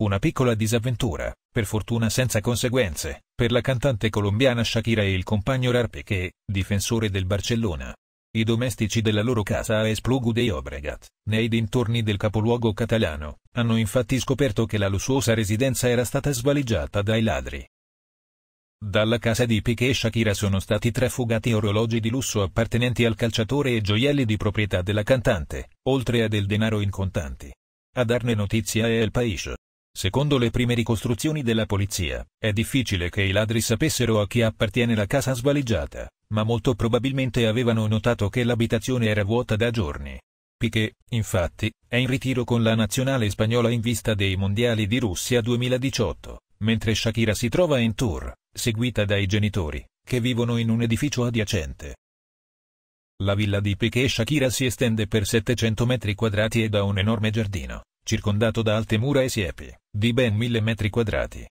Una piccola disavventura, per fortuna senza conseguenze, per la cantante colombiana Shakira e il compagno Rarpe che, difensore del Barcellona. I domestici della loro casa a Esplugu de Obregat, nei dintorni del capoluogo catalano, hanno infatti scoperto che la lussuosa residenza era stata svaligiata dai ladri. Dalla casa di Piquet e Shakira sono stati trafugati orologi di lusso appartenenti al calciatore e gioielli di proprietà della cantante, oltre a del denaro in contanti. A darne notizia è El País, Secondo le prime ricostruzioni della polizia, è difficile che i ladri sapessero a chi appartiene la casa svaligiata, ma molto probabilmente avevano notato che l'abitazione era vuota da giorni. Piquet, infatti, è in ritiro con la nazionale spagnola in vista dei mondiali di Russia 2018, mentre Shakira si trova in tour, seguita dai genitori, che vivono in un edificio adiacente. La villa di Piquet e Shakira si estende per 700 metri quadrati e da un enorme giardino, circondato da alte mura e siepi di ben 1000 metri quadrati.